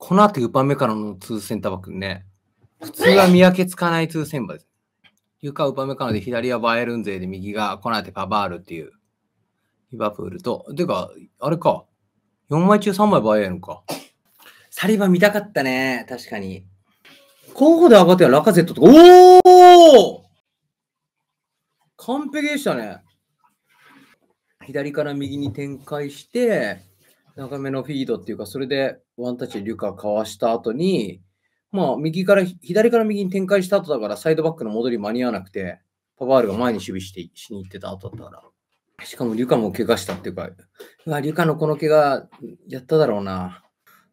この後ウパ目からの2センターバックね、普通は見分けつかない2センバーです。床ウパメカノで左はバエルン勢で右がこの後パバールっていうリバプールと、てか、あれか、4枚中3枚バイエルンか。サリバ見たかったね、確かに。候補で上がってはラカゼットとか、おお完璧でしたね。左から右に展開して、長めのフィードっていうか、それでワンタッチでリュカかわした後に、まあ、右から、左から右に展開した後だから、サイドバックの戻り間に合わなくて、パバールが前に守備してしに行ってた後だったから。しかも、リュカも怪我したっていうか、うわ、リュカのこの怪我、やっただろうな。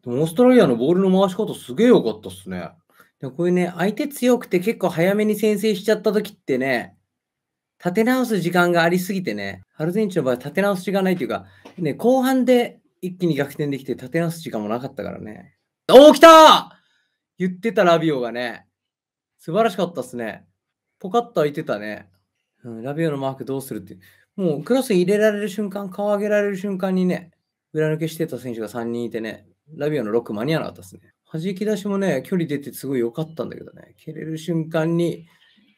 でも、オーストラリアのボールの回し方すげえ良かったっすね。でこういうね、相手強くて結構早めに先制しちゃった時ってね、立て直す時間がありすぎてね、アルゼンチンの場合立て直す時間ないというか、ね、後半で一気に逆転できて立て直す時間もなかったからね。おお、来た言ってたラビオがね、素晴らしかったっすね。ポカッと開いてたね。うん、ラビオのマークどうするって。もうクロス入れられる瞬間、顔上げられる瞬間にね、裏抜けしてた選手が3人いてね、ラビオのロック間に合わなかったっすね。弾き出しもね、距離出てすごい良かったんだけどね、蹴れる瞬間に、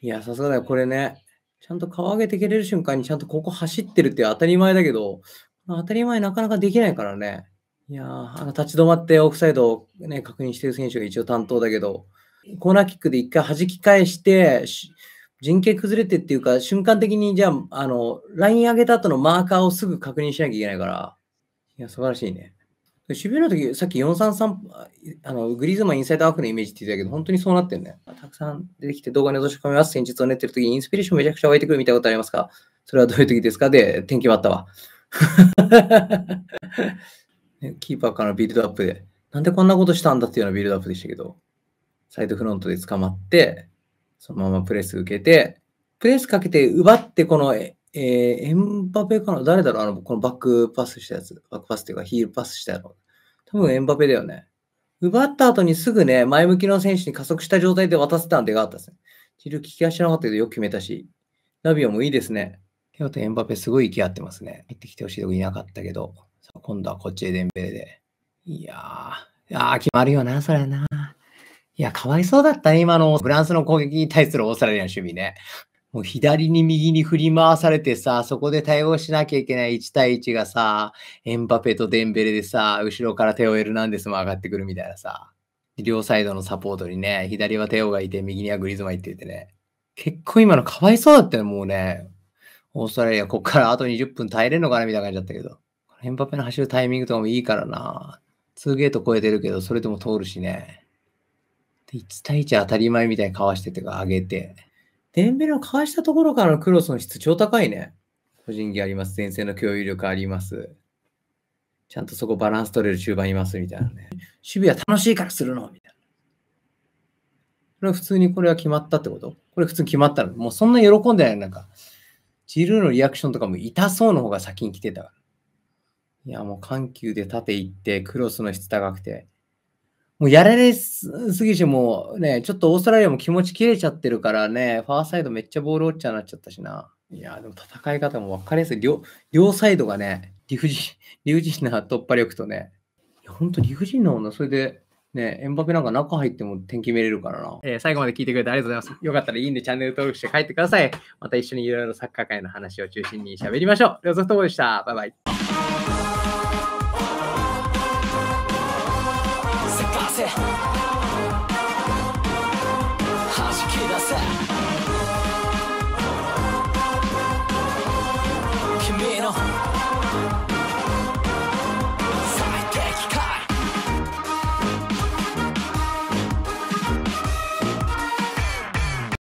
いや、さすがだよ、これね、ちゃんと顔上げて蹴れる瞬間にちゃんとここ走ってるって当たり前だけど、当たり前なかなかできないからね。いやあの立ち止まってオフサイドを、ね、確認してる選手が一応担当だけど、コーナーキックで一回弾き返して、陣形崩れてっていうか、瞬間的にじゃあ、あの、ライン上げた後のマーカーをすぐ確認しなきゃいけないから、いや、素晴らしいね。守備の時、さっき433、あの、グリーズマンインサイドアークのイメージって言ってたけど、本当にそうなってるね。たくさん出てきて動画に落とし込みます。戦術を練ってる時にインスピレーションめちゃくちゃ湧いてくるみたいなことありますかそれはどういう時ですかで、天気もあったわ。キーパーからビルドアップで、なんでこんなことしたんだっていうようなビルドアップでしたけど、サイドフロントで捕まって、そのままプレス受けて、プレスかけて奪って、この、えー、エンバペかな誰だろうあの、このバックパスしたやつ。バックパスっていうか、ヒールパスしたやろ。多分エンバペだよね。奪った後にすぐね、前向きの選手に加速した状態で渡せたんでがあったですね。チル聞き足しなかったけど、よく決めたし、ナビオもいいですね。っとエンバペすごい息合ってますね。行ってきてほしいとこいなかったけど、今度はこっちエデンベレで。いやー、いや決まるよな、それな。いや、かわいそうだったね、今のフランスの攻撃に対するオーストラリアの守備ね。もう左に右に振り回されてさ、そこで対応しなきゃいけない1対1がさ、エンバペとデンベレでさ、後ろからテオ・エルナンデスも上がってくるみたいなさ、両サイドのサポートにね、左はテオがいて、右にはグリズマ行いっててね、結構今のかわいそうだったよ、もうね。オーストラリア、こっから あと20分耐えれるのかなみたいな感じだったけど。エンパペの走るタイミングとかもいいからな。2ゲート超えてるけど、それでも通るしね。1対1当たり前みたいにかわしててか、上げて。デンベルのかわしたところからのクロスの質超高いね。個人技あります。前線の共有力あります。ちゃんとそこバランス取れる中盤いますみたいなね。守備は楽しいからするのみたいな。これ普通にこれは決まったってことこれ普通に決まったのもうそんな喜んでないなんか。ジルーのリアクションとかも痛そうの方が先に来てた。いや、もう緩急で縦行って、クロスの質高くて。もうやられすぎて、もうね、ちょっとオーストラリアも気持ち切れちゃってるからね、ファーサイドめっちゃボール落ちちゃなっちゃったしな。いや、でも戦い方も分かりやすい。両両サイドがね、理不尽、理不尽な突破力とね、いや、ほんと理不尽なもんな。それで、ね、エンバペなんか中入っても天気見れるからな。えー、最後まで聞いてくれてありがとうございます。よかったらいいんでチャンネル登録して帰ってください。また一緒にいろいろサッカー界の話を中心に喋りましょう。では、ソフトボーでした。バイバイ。君の